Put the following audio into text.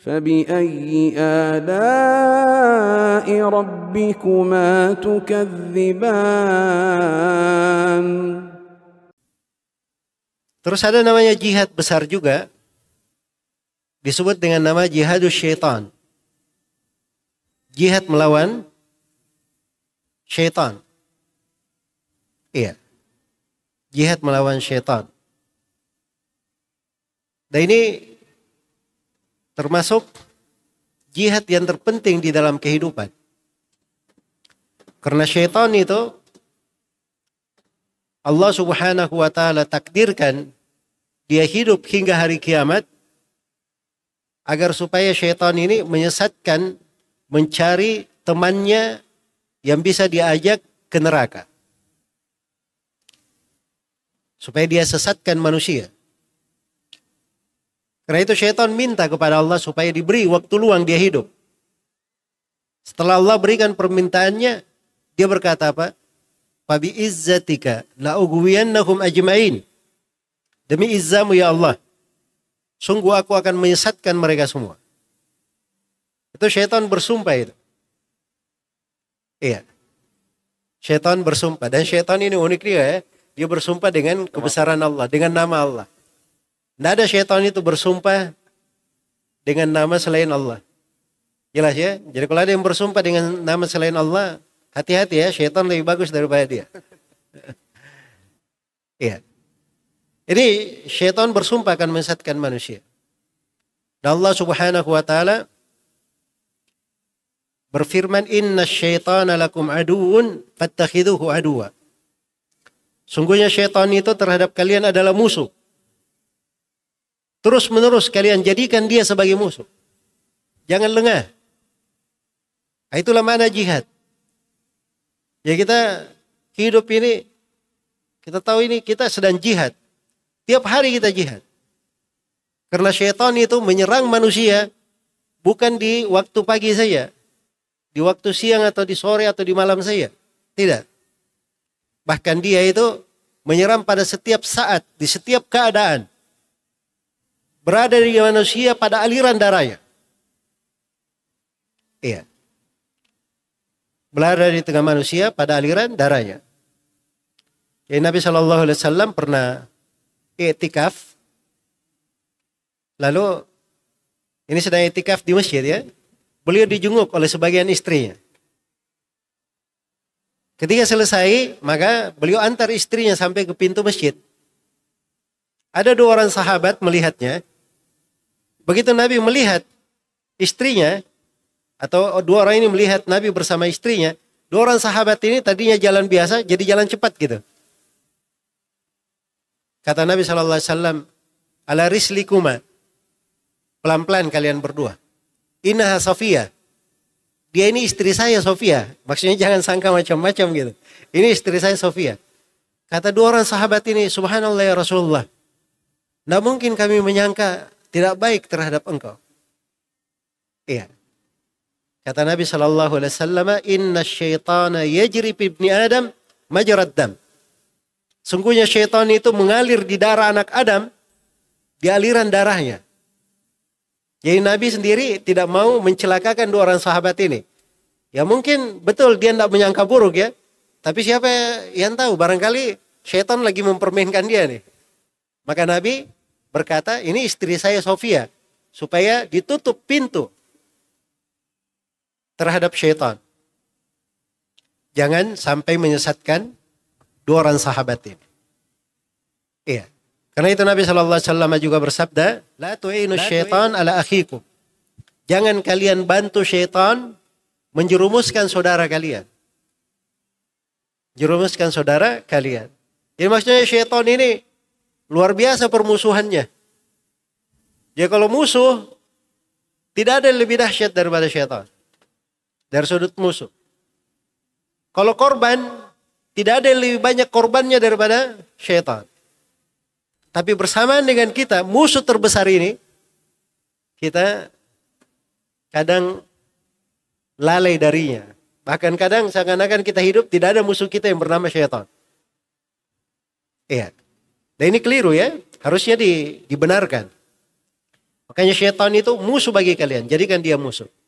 فبأي آلاء ربكما تكذبان Terus ada namanya jihad besar juga disebut dengan nama jihadus syaitan. Jihad melawan syaitan. Iya. Jihad melawan syaitan. Dan ini termasuk jihad yang terpenting di dalam kehidupan. Karena syaitan itu Allah Subhanahu wa taala takdirkan dia hidup hingga hari kiamat agar supaya syaitan ini menyesatkan mencari temannya yang bisa diajak ke neraka. Supaya dia sesatkan manusia. Karena itu syaitan minta kepada Allah supaya diberi waktu luang dia hidup. Setelah Allah berikan permintaannya, dia berkata apa? Fabi izzatika la'ugwiyannahum ajma'in. Demi izzamu ya Allah. Sungguh aku akan menyesatkan mereka semua. Itu syaitan bersumpah itu. Iya. Syaitan bersumpah. Dan syaitan ini unik dia ya. Dia bersumpah dengan kebesaran Allah. Dengan nama Allah. Tidak ada syaitan itu bersumpah dengan nama selain Allah. Jelas ya? Jadi kalau ada yang bersumpah dengan nama selain Allah, hati-hati ya, syaitan lebih bagus daripada dia. Iya. Ini syaitan bersumpah akan menyesatkan manusia. Dan Allah subhanahu wa ta'ala berfirman, Inna syaitana lakum aduun, fattakhiduhu aduwa. Sungguhnya syaitan itu terhadap kalian adalah musuh Terus menerus kalian jadikan dia sebagai musuh. Jangan lengah. Nah, itulah mana jihad. Ya kita hidup ini, kita tahu ini kita sedang jihad. Tiap hari kita jihad. Karena syaitan itu menyerang manusia bukan di waktu pagi saja. Di waktu siang atau di sore atau di malam saja. Tidak. Bahkan dia itu menyerang pada setiap saat, di setiap keadaan berada di manusia pada aliran darahnya. Iya. Berada di tengah manusia pada aliran darahnya. Jadi Nabi Shallallahu Alaihi Wasallam pernah etikaf. Lalu ini sedang etikaf di masjid ya. Beliau dijunguk oleh sebagian istrinya. Ketika selesai, maka beliau antar istrinya sampai ke pintu masjid. Ada dua orang sahabat melihatnya. Begitu Nabi melihat istrinya atau dua orang ini melihat Nabi bersama istrinya, dua orang sahabat ini tadinya jalan biasa jadi jalan cepat gitu. Kata Nabi Shallallahu Alaihi Wasallam, ala rislikuma, pelan-pelan kalian berdua. Inna Sofia, dia ini istri saya Sofia. Maksudnya jangan sangka macam-macam gitu. Ini istri saya Sofia. Kata dua orang sahabat ini, Subhanallah ya Rasulullah. Tidak mungkin kami menyangka tidak baik terhadap engkau. Iya. Kata Nabi Shallallahu Alaihi Wasallam, Inna syaitana yajri ibni Adam majarad dam. Sungguhnya syaitan itu mengalir di darah anak Adam, di aliran darahnya. Jadi Nabi sendiri tidak mau mencelakakan dua orang sahabat ini. Ya mungkin betul dia tidak menyangka buruk ya. Tapi siapa yang tahu barangkali syaitan lagi mempermainkan dia nih. Maka Nabi berkata, ini istri saya Sofia, supaya ditutup pintu terhadap syaitan. Jangan sampai menyesatkan dua orang sahabat ini. Iya. Karena itu Nabi saw juga bersabda, La tu'inu syaitan ala akhikum. Jangan kalian bantu syaitan menjerumuskan saudara kalian. Jerumuskan saudara kalian. Jadi maksudnya syaitan ini Luar biasa permusuhannya. Dia kalau musuh, tidak ada yang lebih dahsyat daripada syaitan. Dari sudut musuh. Kalau korban, tidak ada yang lebih banyak korbannya daripada syaitan. Tapi bersamaan dengan kita, musuh terbesar ini, kita kadang lalai darinya. Bahkan kadang seakan-akan kita hidup tidak ada musuh kita yang bernama syaitan. Iya. Dan ini keliru ya, harusnya dibenarkan. Makanya syaitan itu musuh bagi kalian, jadikan dia musuh.